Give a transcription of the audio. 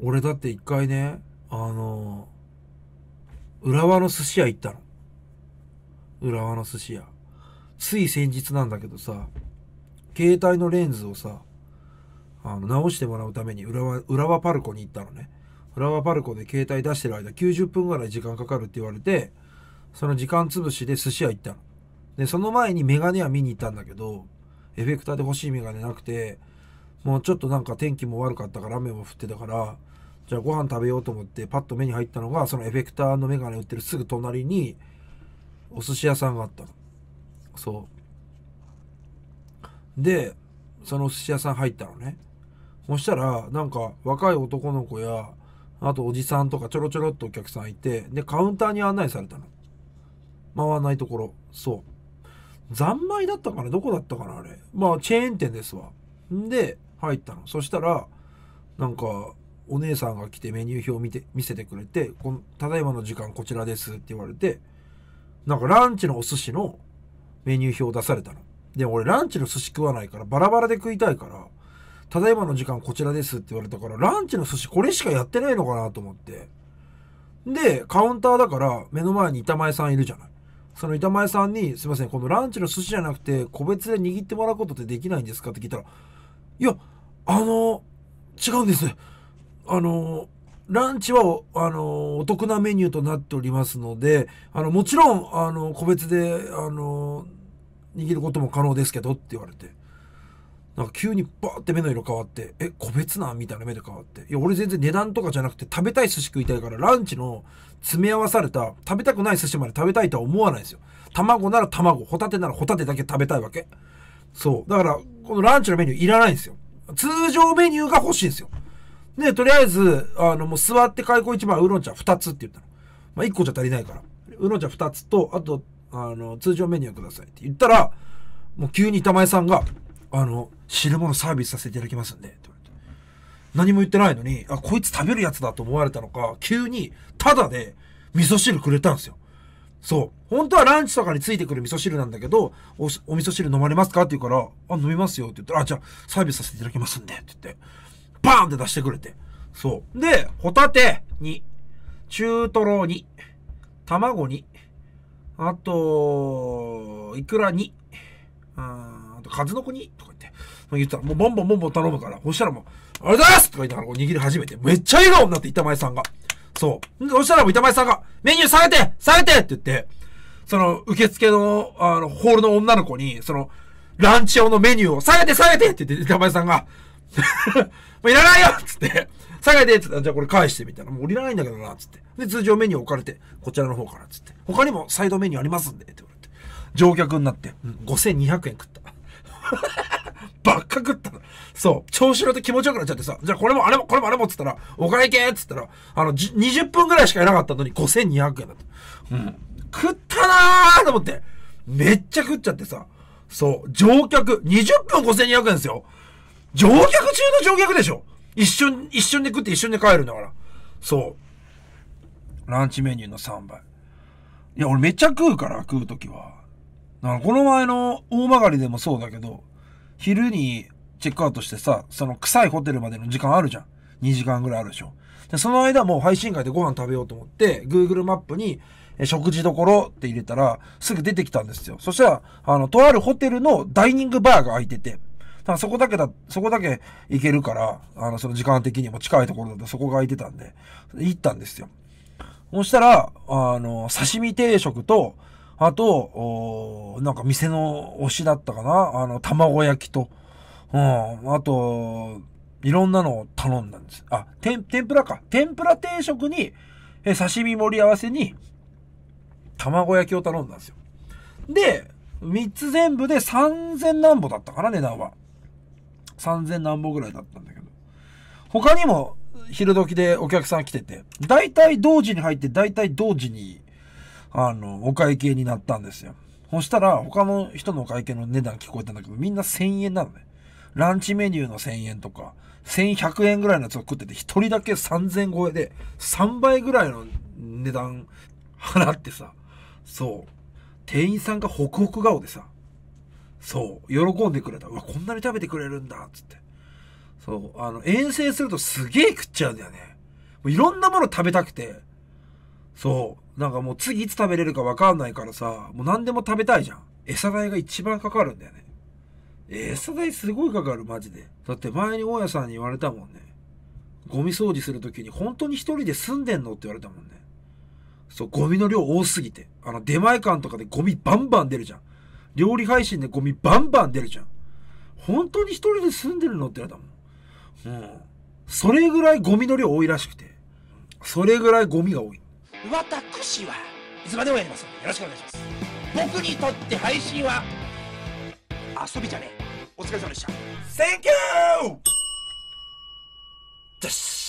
俺だって一回ね、あの、浦和の寿司屋行ったの。浦和の寿司屋。つい先日なんだけどさ、携帯のレンズをさ、あの、直してもらうために浦和、浦和パルコに行ったのね。浦和パルコで携帯出してる間90分ぐらい時間かかるって言われて、その時間潰しで寿司屋行ったの。で、その前にメガネは見に行ったんだけど、エフェクターで欲しいメガネなくて、もうちょっとなんか天気も悪かったから雨も降ってたから、じゃあご飯食べようと思ってパッと目に入ったのが、そのエフェクターのメガネ売ってるすぐ隣に、お寿司屋さんがあったの。そう。で、そのお寿司屋さん入ったのね。そしたら、なんか若い男の子や、あとおじさんとかちょろちょろっとお客さんいて、で、カウンターに案内されたの。回らないところ。そう。残米だったかなどこだったかなあれ。まあ、チェーン店ですわ。んで、入ったのそしたらなんかお姉さんが来てメニュー表を見て見せてくれてこの「ただいまの時間こちらです」って言われてなんかランチのお寿司のメニュー表を出されたので俺ランチの寿司食わないからバラバラで食いたいから「ただいまの時間こちらです」って言われたからランチの寿司これしかやってないのかなと思ってでカウンターだから目の前に板前さんいるじゃないその板前さんに「すいませんこのランチの寿司じゃなくて個別で握ってもらうことってできないんですか?」って聞いたら「いやあの、違うんです。あの、ランチは、あの、お得なメニューとなっておりますので、あの、もちろん、あの、個別で、あの、握ることも可能ですけどって言われて。なんか急にバーって目の色変わって、え、個別なみたいな目で変わって。いや、俺全然値段とかじゃなくて食べたい寿司食いたいから、ランチの詰め合わされた、食べたくない寿司まで食べたいとは思わないですよ。卵なら卵、ホタテならホタテだけ食べたいわけ。そう。だから、このランチのメニューいらないんですよ。通常メニューが欲しいんですよ。で、とりあえず、あの、もう座って開口一番、ウーロン茶2つって言ったの。まあ、1個じゃ足りないから。ウーロン茶2つと、あと、あの、通常メニューくださいって言ったら、もう急に板前さんが、あの、汁物サービスさせていただきますんで、と何も言ってないのに、あ、こいつ食べるやつだと思われたのか、急に、ただで、味噌汁くれたんですよ。そう。本当はランチとかについてくる味噌汁なんだけど、お、お味噌汁飲まれますかって言うから、あ、飲みますよって言ったら、あ、じゃあサービスさせていただきますんで、って言って、バーンって出してくれて。そう。で、ホタテに、中トロに、卵に、あと、いくらに、あと、数の子に、とか言って、言ったら、もうボンボンボンボン頼むから、そしたらもう、あれだすとか言いなら握り始めて、めっちゃ笑顔になって、板前さんが。そう。そしたら板前さんが、メニュー下げて下げてって言って、その、受付の、あの、ホールの女の子に、その、ランチ用のメニューを、下げて下げてって言って、板前さんが、もういらないよっつって、下げてっつって、じゃあこれ返してみたいな。もう降りらないんだけどな、つって。で、通常メニュー置かれて、こちらの方から、つって。他にもサイドメニューありますんで、って言われて。乗客になって、うん、5200円食った。ばっか食ったそう。調子乗って気持ちよくなっちゃってさ、じゃあこれもあれもこれもあれもっつったら、お会計っつったら、あの、20分ぐらいしかいなかったのに5200円だった。うん。食ったなーと思って。めっちゃ食っちゃってさ。そう、乗客、20分5200円ですよ。乗客中の乗客でしょ一瞬、一瞬で食って一瞬で帰るんだから。そう。ランチメニューの3倍。いや、俺めっちゃ食うから、食うときは。だからこの前の大曲りでもそうだけど、昼にチェックアウトしてさ、その臭いホテルまでの時間あるじゃん。2時間ぐらいあるでしょ。で、その間もう配信会でご飯食べようと思って、Google マップにえ食事どころって入れたら、すぐ出てきたんですよ。そしたら、あの、とあるホテルのダイニングバーが開いてて、ただそこだけだ、そこだけ行けるから、あの、その時間的にも近いところだとそこが空いてたんで、行ったんですよ。そしたら、あの、刺身定食と、あと、なんか店の推しだったかなあの、卵焼きと、うん、あと、いろんなのを頼んだんです。あ、天、天ぷらか。天ぷら定食に、え刺身盛り合わせに、卵焼きを頼んだんですよ。で、3つ全部で3000何歩だったかな、値段は。3000何歩ぐらいだったんだけど。他にも昼時でお客さん来てて、大体同時に入って、大体同時に、あの、お会計になったんですよ。そしたら、他の人のお会計の値段聞こえたんだけど、みんな1000円なのね。ランチメニューの1000円とか、1100円ぐらいのやつを食ってて、1人だけ3000超えで、3倍ぐらいの値段払ってさ、そう。店員さんがホクホク顔でさ、そう、喜んでくれた。うわ、こんなに食べてくれるんだ、つって。そう、あの、遠征するとすげえ食っちゃうんだよね。もういろんなもの食べたくて、そう、なんかもう次いつ食べれるかわかんないからさ、もう何でも食べたいじゃん。餌代が一番かかるんだよね。餌代すごいかかる、マジで。だって前に大家さんに言われたもんね。ゴミ掃除するときに本当に一人で住んでんのって言われたもんね。そう、ゴミの量多すぎて。あの、出前館とかでゴミバンバン出るじゃん。料理配信でゴミバンバン出るじゃん。本当に一人で住んでるのってやだもん。うん。それぐらいゴミの量多いらしくて。それぐらいゴミが多い。私はいつまでもやりますのでよろしくお願いします。僕にとって配信は遊びじゃねえ。お疲れ様でした。Thank you! です。